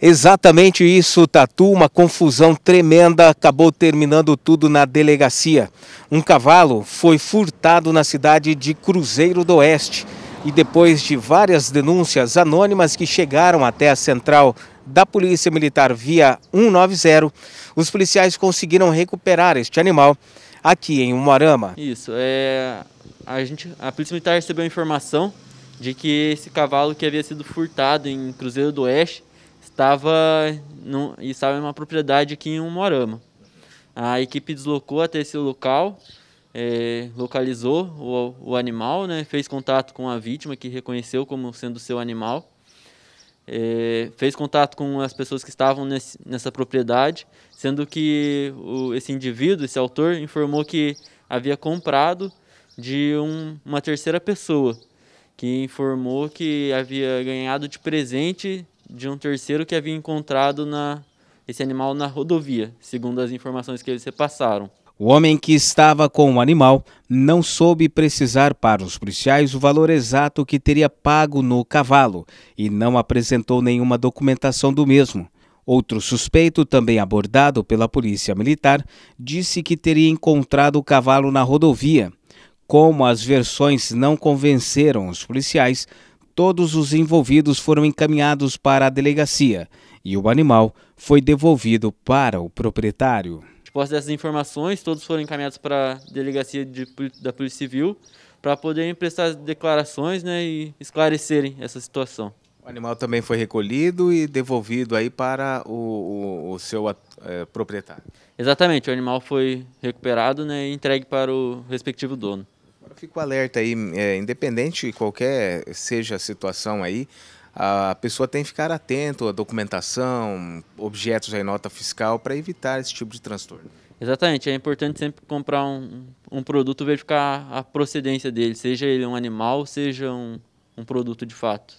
Exatamente isso, Tatu. Uma confusão tremenda acabou terminando tudo na delegacia. Um cavalo foi furtado na cidade de Cruzeiro do Oeste. E depois de várias denúncias anônimas que chegaram até a central da Polícia Militar via 190, os policiais conseguiram recuperar este animal aqui em Umarama. Isso, é, a, gente, a Polícia Militar recebeu a informação de que esse cavalo que havia sido furtado em Cruzeiro do Oeste estava, num, estava em uma propriedade aqui em Umorama. A equipe deslocou até esse local, é, localizou o, o animal, né, fez contato com a vítima, que reconheceu como sendo seu animal, é, fez contato com as pessoas que estavam nesse, nessa propriedade, sendo que o, esse indivíduo, esse autor, informou que havia comprado de um, uma terceira pessoa, que informou que havia ganhado de presente de um terceiro que havia encontrado na, esse animal na rodovia, segundo as informações que eles repassaram. O homem que estava com o animal não soube precisar para os policiais o valor exato que teria pago no cavalo e não apresentou nenhuma documentação do mesmo. Outro suspeito, também abordado pela polícia militar, disse que teria encontrado o cavalo na rodovia. Como as versões não convenceram os policiais, Todos os envolvidos foram encaminhados para a delegacia e o animal foi devolvido para o proprietário. Após dessas informações, todos foram encaminhados para a delegacia de, da Polícia Civil para poderem prestar declarações né, e esclarecerem essa situação. O animal também foi recolhido e devolvido aí para o, o, o seu é, proprietário. Exatamente, o animal foi recuperado né, e entregue para o respectivo dono fico alerta aí, é, independente de qualquer seja a situação aí, a pessoa tem que ficar atento à documentação, objetos em nota fiscal para evitar esse tipo de transtorno. Exatamente, é importante sempre comprar um, um produto verificar a procedência dele, seja ele um animal, seja um, um produto de fato.